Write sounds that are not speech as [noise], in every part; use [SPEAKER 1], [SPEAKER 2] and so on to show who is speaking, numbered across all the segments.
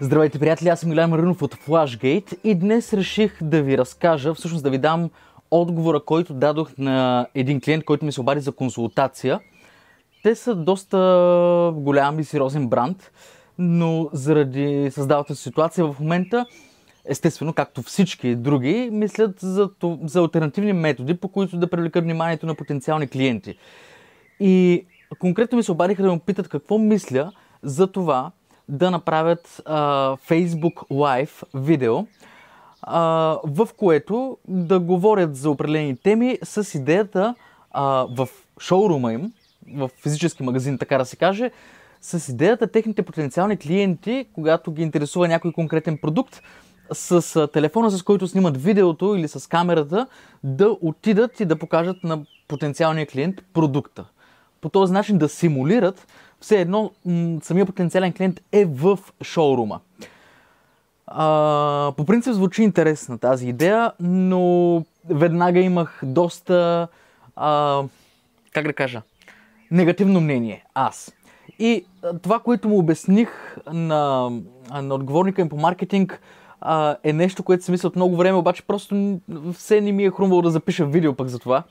[SPEAKER 1] Здравейте, приятели! Аз съм Илян Маринов от Flashgate и днес реших да ви разкажа, всъщност да ви дам отговора, който дадох на един клиент, който ми се обади за консултация. Те са доста голям и сериозен бранд, но заради създавата ситуация в момента, естествено, както всички други, мислят за, за альтернативни методи, по които да привлекат вниманието на потенциални клиенти. И конкретно ми се обадиха да ме питат какво мисля за това, да направят а, Facebook Live видео, а, в което да говорят за определени теми с идеята а, в шоурума им, в физически магазин, така да се каже, с идеята техните потенциални клиенти, когато ги интересува някой конкретен продукт, с телефона, с който снимат видеото или с камерата, да отидат и да покажат на потенциалния клиент продукта. По този начин да симулират все едно самия потенциален клиент е в шоурума. А, по принцип звучи интересна тази идея, но веднага имах доста, а, как да кажа, негативно мнение аз. И това, което му обясних на, на отговорника им по маркетинг, а, е нещо, което си мисля от много време, обаче просто все не ми е хрумвало да запиша видео пък за това.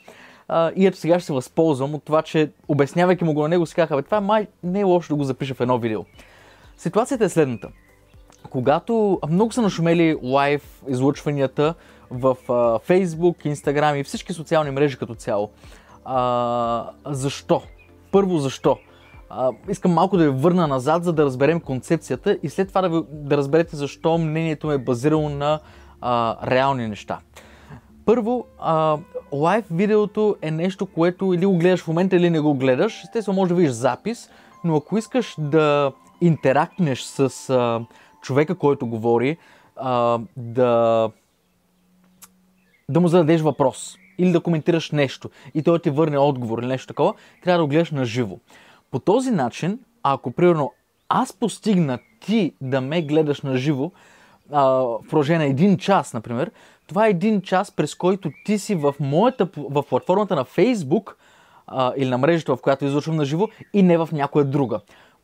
[SPEAKER 1] А, и ето сега ще се възползвам от това, че обяснявайки му го на него, си казаха, това май не е лошо да го запиша в едно видео. Ситуацията е следната. Когато много са нашумели лайв излъчванията в а, Facebook, Instagram и всички социални мрежи като цяло. А, защо? Първо защо? А, искам малко да ви върна назад, за да разберем концепцията и след това да, ви, да разберете защо мнението ме е базирало на а, реални неща. Първо, а, лайв видеото е нещо, което или го гледаш в момента, или не го гледаш. Естествено, може да видиш запис, но ако искаш да интерактнеш с а, човека, който говори, а, да, да му зададеш въпрос или да коментираш нещо и той ти върне отговор или нещо такова, трябва да го гледаш на живо. По този начин, ако примерно аз постигна ти да ме гледаш на живо в продължение на един час, например, това е един час, през който ти си в, моята, в платформата на Facebook а, или на мрежата, в която излъчвам на живо и не в някоя друга.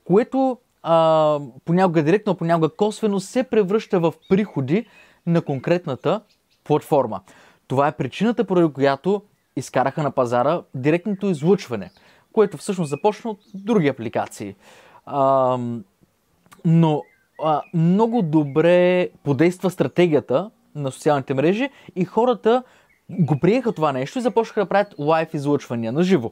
[SPEAKER 1] Което а, понякога директно, понякога косвено се превръща в приходи на конкретната платформа. Това е причината, поради която изкараха на пазара директното излъчване, което всъщност започна от други апликации. А, но а, много добре подейства стратегията на социалните мрежи и хората го приеха това нещо и започнаха да правят лайф излъчвания на живо.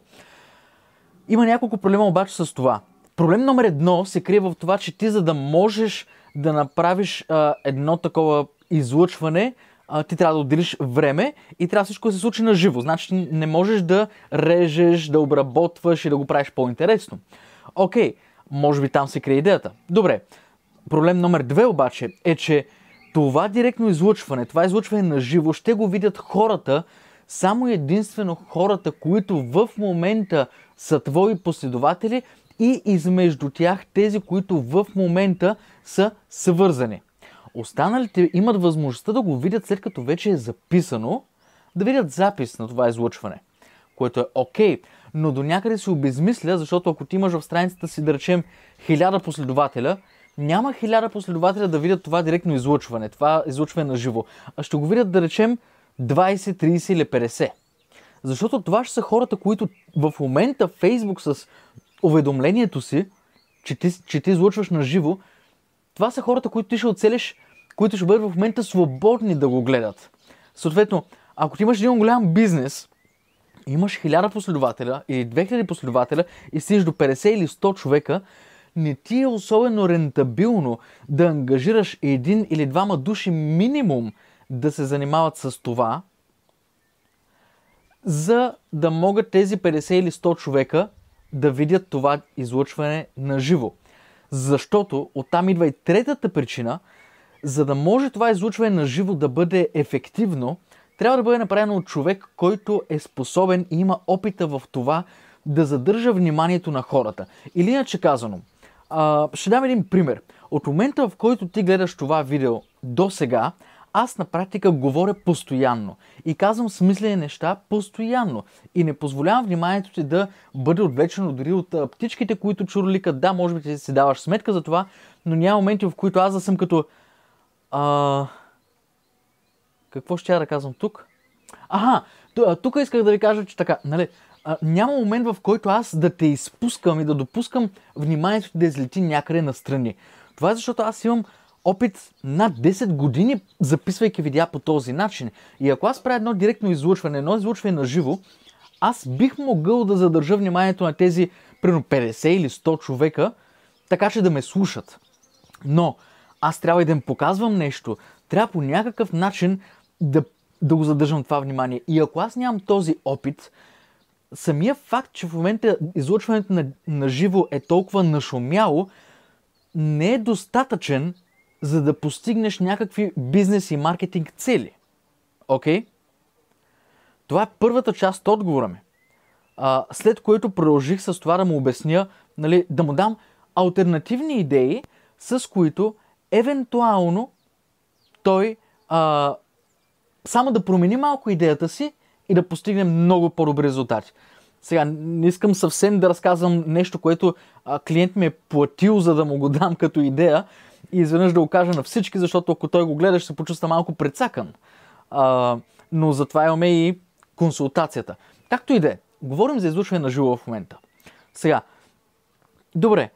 [SPEAKER 1] Има няколко проблема обаче с това. Проблем номер едно се крие в това, че ти за да можеш да направиш а, едно такова излъчване, а, ти трябва да отделиш време и трябва всичко да се случи на живо. Значи не можеш да режеш, да обработваш и да го правиш по-интересно. Окей, може би там се крие идеята. Добре. Проблем номер две обаче е, че това директно излъчване, това излъчване на живо, ще го видят хората, само единствено хората, които в момента са твои последователи и измежду тях тези, които в момента са свързани. Останалите имат възможността да го видят след като вече е записано, да видят запис на това излъчване, което е окей, okay, но до някъде се обезмисля, защото ако ти имаш в страницата си, да речем, хиляда последователя – няма хиляда последователя да видят това директно излъчване, това излъчване на живо, а ще го видят да речем 20, 30 или 50. Защото това ще са хората, които в момента Фейсбук с уведомлението си, че ти, че ти излъчваш на живо, това са хората, които ти ще оцелиш, които ще бъдат в момента свободни да го гледат. Съответно, ако ти имаш един голям бизнес, имаш 1000 последователя или 2000 последователя и стигаш до 50 или 100 човека, не ти е особено рентабилно да ангажираш един или двама души минимум да се занимават с това, за да могат тези 50 или 100 човека да видят това излъчване на живо. Защото оттам идва и третата причина, за да може това излъчване на живо да бъде ефективно, трябва да бъде направено от човек, който е способен и има опита в това да задържа вниманието на хората. Или иначе казано, а, ще дам един пример. От момента в който ти гледаш това видео до сега, аз на практика говоря постоянно и казвам смислени неща постоянно и не позволявам вниманието ти да бъде отвлечено дори от птичките, които чурликат. Да, може би ти си даваш сметка за това, но няма моменти, в които аз да съм като... А... Какво ще я да казвам тук? Ага, тук исках да ви кажа, че така, нали, а, няма момент в който аз да те изпускам и да допускам вниманието да излети някъде настрани. Това е защото аз имам опит над 10 години, записвайки видеа по този начин. И ако аз правя едно директно излъчване, едно излучване на живо, аз бих могъл да задържа вниманието на тези примерно 50 или 100 човека, така че да ме слушат. Но аз трябва и да им показвам нещо. Трябва по някакъв начин да, да го задържам това внимание. И ако аз нямам този опит, самия факт, че в момента излъчването на, на живо е толкова нашумяло, не е достатъчен, за да постигнеш някакви бизнес и маркетинг цели. Окей? Okay? Това е първата част от отговора ми. А, след което продължих с това да му обясня, нали, да му дам альтернативни идеи, с които евентуално той а, само да промени малко идеята си и да постигнем много по-добри резултати. Сега, не искам съвсем да разказвам нещо, което а, клиент ми е платил, за да му го дам като идея и изведнъж да го кажа на всички, защото ако той го гледа, ще се почувства малко прецакан. А, но затова имаме и консултацията. Както и да е, говорим за излучване на живо в момента. Сега, добре,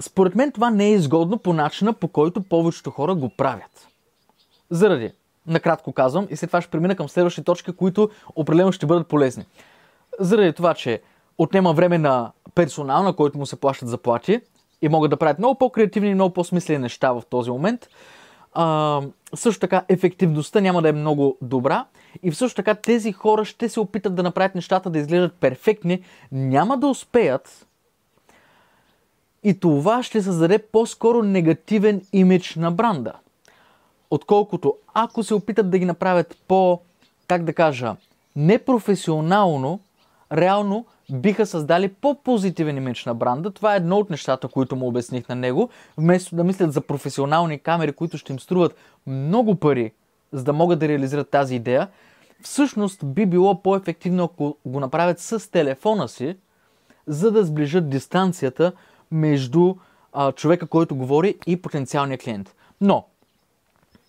[SPEAKER 1] според мен това не е изгодно по начина, по който повечето хора го правят. Заради накратко казвам и след това ще премина към следващи точки, които определено ще бъдат полезни. Заради това, че отнема време на персонал, на който му се плащат заплати и могат да правят много по-креативни и много по-смислени неща в този момент. А, също така ефективността няма да е много добра и също така тези хора ще се опитат да направят нещата да изглеждат перфектни, няма да успеят и това ще създаде по-скоро негативен имидж на бранда отколкото ако се опитат да ги направят по, как да кажа, непрофесионално, реално биха създали по-позитивен имидж на бранда. Това е едно от нещата, които му обясних на него. Вместо да мислят за професионални камери, които ще им струват много пари, за да могат да реализират тази идея, всъщност би било по-ефективно, ако го направят с телефона си, за да сближат дистанцията между а, човека, който говори и потенциалния клиент. Но,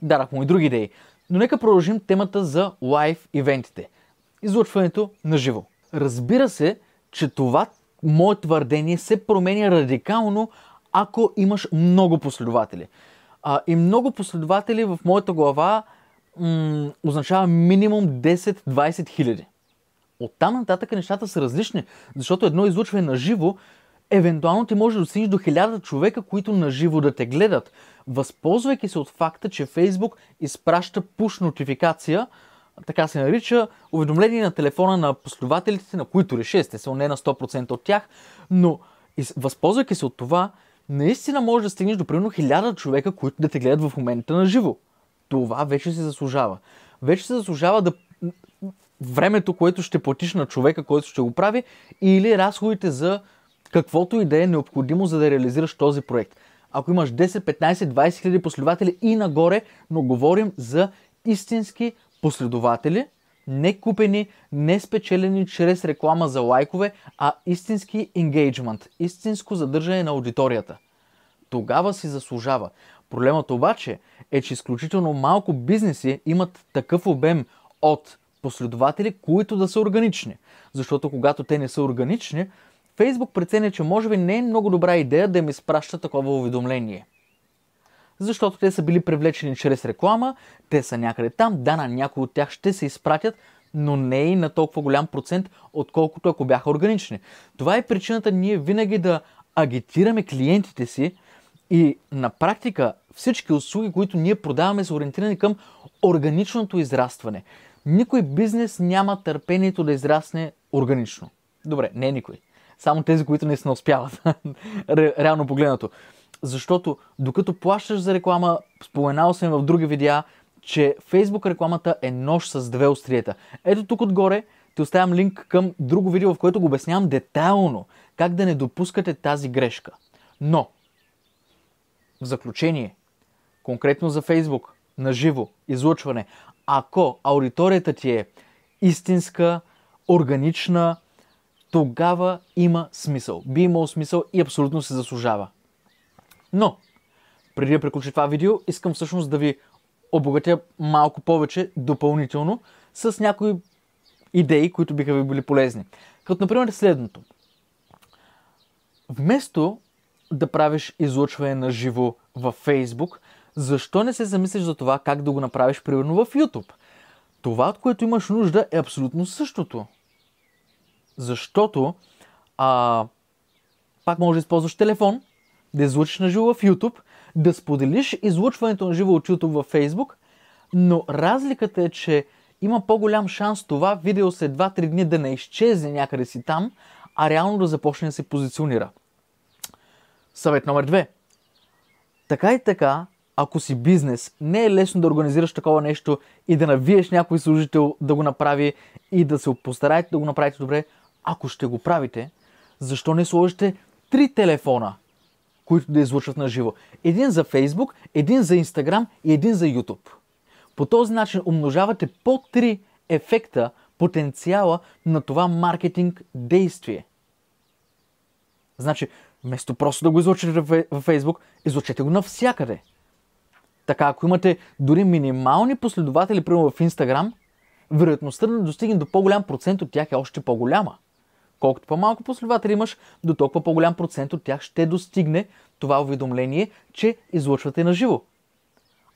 [SPEAKER 1] дарах му и други идеи. Но нека продължим темата за лайв ивентите. Излъчването на живо. Разбира се, че това мое твърдение се променя радикално, ако имаш много последователи. А, и много последователи в моята глава м- означава минимум 10-20 хиляди. От там нататък нещата са различни, защото едно излъчване на живо, евентуално ти може да достигнеш до 1000 човека, които на живо да те гледат възползвайки се от факта, че Фейсбук изпраща пуш нотификация, така се нарича, уведомление на телефона на последователите, на които реши, естествено не на 100% от тях, но възползвайки се от това, наистина можеш да стигнеш до примерно 1000 човека, които да те гледат в момента на живо. Това вече се заслужава. Вече се заслужава да времето, което ще платиш на човека, който ще го прави, или разходите за каквото и да е необходимо, за да реализираш този проект ако имаш 10, 15, 20 хиляди последователи и нагоре, но говорим за истински последователи, не купени, не спечелени чрез реклама за лайкове, а истински енгейджмент, истинско задържане на аудиторията. Тогава си заслужава. Проблемът обаче е, че изключително малко бизнеси имат такъв обем от последователи, които да са органични. Защото когато те не са органични, Фейсбук преценя, че може би не е много добра идея да им изпраща такова уведомление. Защото те са били привлечени чрез реклама, те са някъде там, да, на някои от тях ще се изпратят, но не и на толкова голям процент, отколкото ако бяха органични. Това е причината ние винаги да агитираме клиентите си и на практика всички услуги, които ние продаваме, са ориентирани към органичното израстване. Никой бизнес няма търпението да израсне органично. Добре, не е никой само тези, които не се успяват. [laughs] Реално погледнато. Защото докато плащаш за реклама, споменал съм в други видеа, че Facebook рекламата е нож с две остриета. Ето тук отгоре ти оставям линк към друго видео, в което го обяснявам детайлно как да не допускате тази грешка. Но, в заключение, конкретно за Facebook, на живо, излъчване, ако аудиторията ти е истинска, органична, тогава има смисъл. Би имал смисъл и абсолютно се заслужава. Но, преди да приключи това видео, искам всъщност да ви обогатя малко повече допълнително с някои идеи, които биха ви били полезни. Като например следното. Вместо да правиш излъчване на живо във Facebook, защо не се замислиш за това как да го направиш примерно в YouTube? Това, от което имаш нужда е абсолютно същото. Защото а, пак можеш да използваш телефон, да излучиш на живо в YouTube, да споделиш излучването на живо от YouTube във Facebook, но разликата е, че има по-голям шанс това видео след 2-3 дни да не изчезне някъде си там, а реално да започне да се позиционира. Съвет номер 2. Така и така, ако си бизнес, не е лесно да организираш такова нещо и да навиеш някой служител да го направи и да се постараете да го направите добре, ако ще го правите, защо не сложите три телефона, които да излучват на живо? Един за Facebook, един за Instagram и един за YouTube. По този начин умножавате по три ефекта, потенциала на това маркетинг действие. Значи, вместо просто да го излучите във Facebook, излучете го навсякъде. Така, ако имате дори минимални последователи, примерно в Instagram, вероятността да достигне до по-голям процент от тях е още по-голяма. Колкото по-малко последователи имаш, до толкова по-голям процент от тях ще достигне това уведомление, че излъчвате на живо.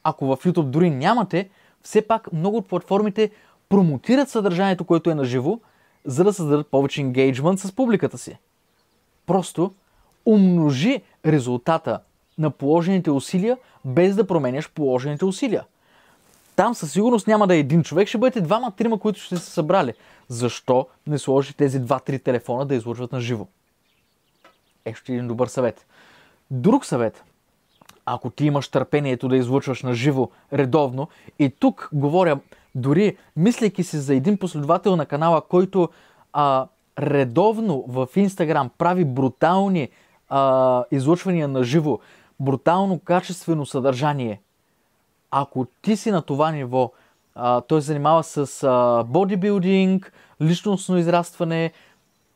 [SPEAKER 1] Ако в YouTube дори нямате, все пак много от платформите промотират съдържанието, което е на живо, за да създадат повече енгейджмент с публиката си. Просто умножи резултата на положените усилия, без да променяш положените усилия – там със сигурност няма да е един човек, ще бъдете двама-трима, които ще се събрали. Защо не сложи тези два-три телефона да излъчват на живо? Ещи е един добър съвет. Друг съвет. Ако ти имаш търпението да излъчваш на живо редовно, и тук говоря дори мислейки си за един последовател на канала, който а, редовно в Инстаграм прави брутални а, излъчвания на живо, брутално качествено съдържание – ако ти си на това ниво, а, той занимава с а, бодибилдинг, личностно израстване,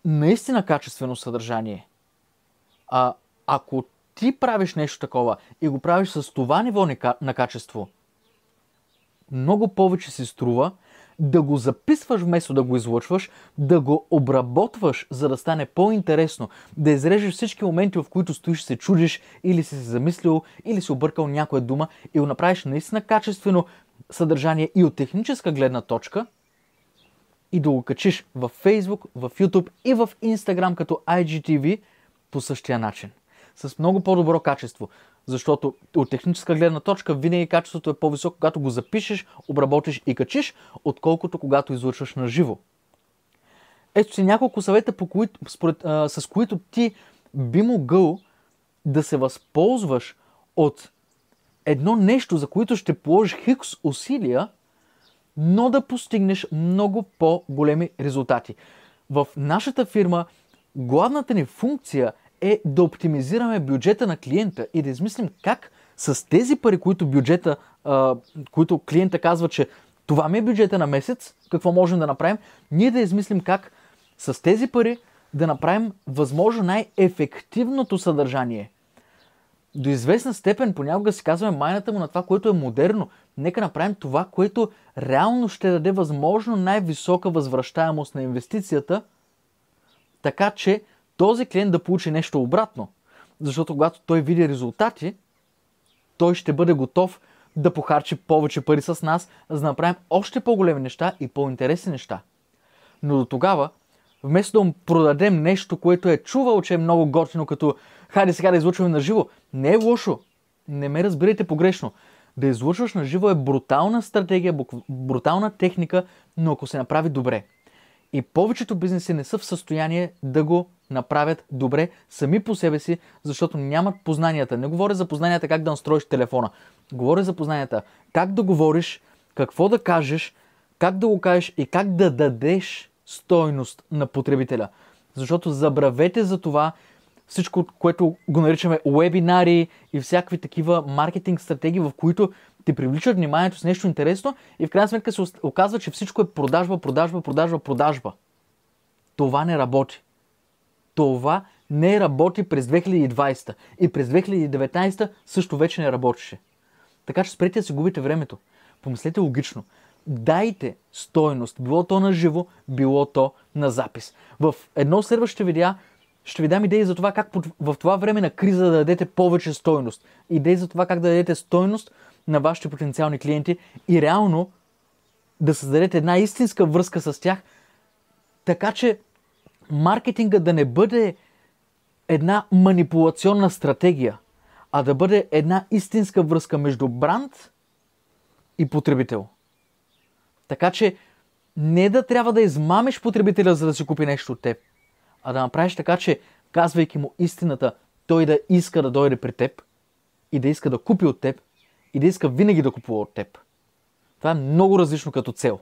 [SPEAKER 1] наистина качествено съдържание. А, ако ти правиш нещо такова и го правиш с това ниво на качество, много повече си струва, да го записваш вместо да го излъчваш, да го обработваш, за да стане по-интересно, да изрежеш всички моменти, в които стоиш се чудиш или си се замислил, или си объркал някоя дума и го направиш наистина качествено съдържание и от техническа гледна точка, и да го качиш в Facebook, в YouTube и в Instagram като IGTV по същия начин. С много по-добро качество. Защото от техническа гледна точка винаги качеството е по-високо, когато го запишеш, обработиш и качиш, отколкото когато излъчваш на живо. Ето си няколко съвета, по според, а, с които ти би могъл да се възползваш от едно нещо, за което ще положиш хикс усилия, но да постигнеш много по-големи резултати. В нашата фирма главната ни функция е да оптимизираме бюджета на клиента и да измислим как с тези пари, които бюджета, а, които клиента казва, че това ми е бюджета на месец, какво можем да направим, ние да измислим как с тези пари да направим възможно най-ефективното съдържание. До известна степен понякога си казваме майната му на това, което е модерно. Нека направим това, което реално ще даде възможно най-висока възвръщаемост на инвестицията, така че този клиент да получи нещо обратно. Защото когато той види резултати, той ще бъде готов да похарчи повече пари с нас, за да направим още по-големи неща и по-интересни неща. Но до тогава, вместо да му продадем нещо, което е чувал, че е много готино, като хайде сега да излучваме на живо, не е лошо. Не ме разбирайте погрешно. Да излучваш на живо е брутална стратегия, брутална техника, но ако се направи добре – и повечето бизнеси не са в състояние да го направят добре сами по себе си, защото нямат познанията. Не говоря за познанията как да настроиш телефона. Говоря за познанията как да говориш, какво да кажеш, как да го кажеш и как да дадеш стойност на потребителя. Защото забравете за това всичко, което го наричаме вебинари и всякакви такива маркетинг стратегии, в които ти привличат вниманието с нещо интересно и в крайна сметка се оказва, че всичко е продажба, продажба, продажба, продажба. Това не работи. Това не работи през 2020 и през 2019 също вече не работеше. Така че спрете да си губите времето. Помислете логично. Дайте стойност, било то на живо, било то на запис. В едно следващо видео ще ви дам идеи за това как в това време на криза да дадете повече стойност. Идеи за това как да дадете стойност на вашите потенциални клиенти и реално да създадете една истинска връзка с тях, така че маркетинга да не бъде една манипулационна стратегия, а да бъде една истинска връзка между бранд и потребител. Така че не да трябва да измамиш потребителя, за да си купи нещо от теб, а да направиш така, че казвайки му истината, той да иска да дойде при теб и да иска да купи от теб, и да иска винаги да купува от теб. Това е много различно като цел.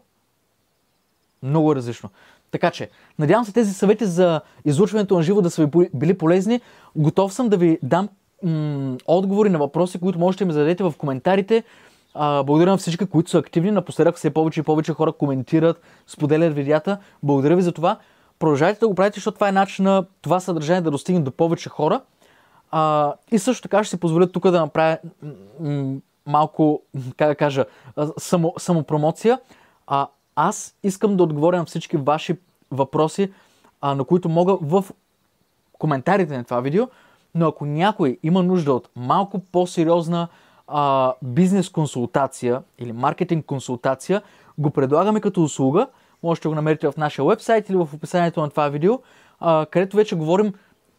[SPEAKER 1] Много е различно. Така че, надявам се тези съвети за излучването на живо да са ви били полезни. Готов съм да ви дам м- отговори на въпроси, които можете да ми зададете в коментарите. А, благодаря на всички, които са активни. Напоследък все повече и повече хора коментират, споделят видеята. Благодаря ви за това. Продължайте да го правите, защото това е начин на това съдържание да достигне до повече хора. А, и също така ще си позволя тук да направя м- м- малко, как да кажа, само, самопромоция. А, аз искам да отговоря на всички ваши въпроси, а, на които мога в коментарите на това видео, но ако някой има нужда от малко по-сериозна а, бизнес консултация или маркетинг консултация, го предлагаме като услуга. Можете да го намерите в нашия вебсайт или в описанието на това видео, а, където вече говорим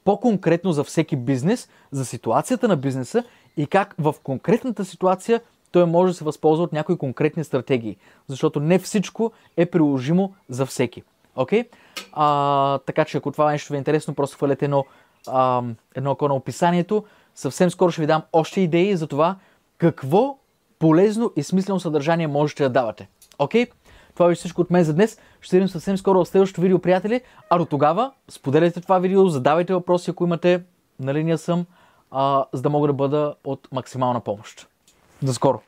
[SPEAKER 1] по-конкретно за всеки бизнес, за ситуацията на бизнеса и как в конкретната ситуация той може да се възползва от някои конкретни стратегии, защото не всичко е приложимо за всеки. Окей? Okay? така че ако това нещо ви е интересно, просто хвалете едно, едно око на описанието. Съвсем скоро ще ви дам още идеи за това какво полезно и смислено съдържание можете да давате. Окей? Okay? Това беше всичко от мен за днес. Ще видим съвсем скоро в следващото видео, приятели. А до тогава, споделяйте това видео, задавайте въпроси, ако имате. На линия съм за да мога да бъда от максимална помощ. До скоро!